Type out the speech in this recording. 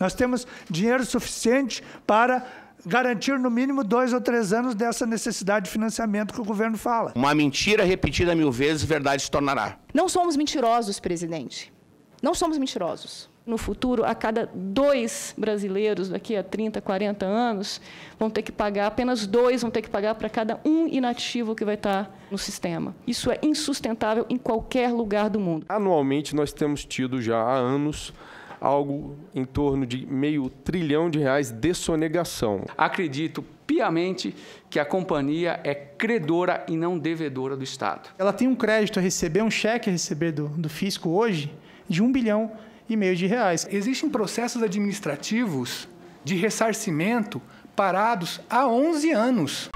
Nós temos dinheiro suficiente para garantir no mínimo dois ou três anos dessa necessidade de financiamento que o governo fala. Uma mentira repetida mil vezes, verdade se tornará. Não somos mentirosos, presidente. Não somos mentirosos. No futuro, a cada dois brasileiros daqui a 30, 40 anos vão ter que pagar, apenas dois vão ter que pagar para cada um inativo que vai estar no sistema. Isso é insustentável em qualquer lugar do mundo. Anualmente, nós temos tido já há anos algo em torno de meio trilhão de reais de sonegação. Acredito piamente que a companhia é credora e não devedora do Estado. Ela tem um crédito a receber, um cheque a receber do, do fisco hoje de um bilhão e meio de reais. Existem processos administrativos de ressarcimento parados há 11 anos.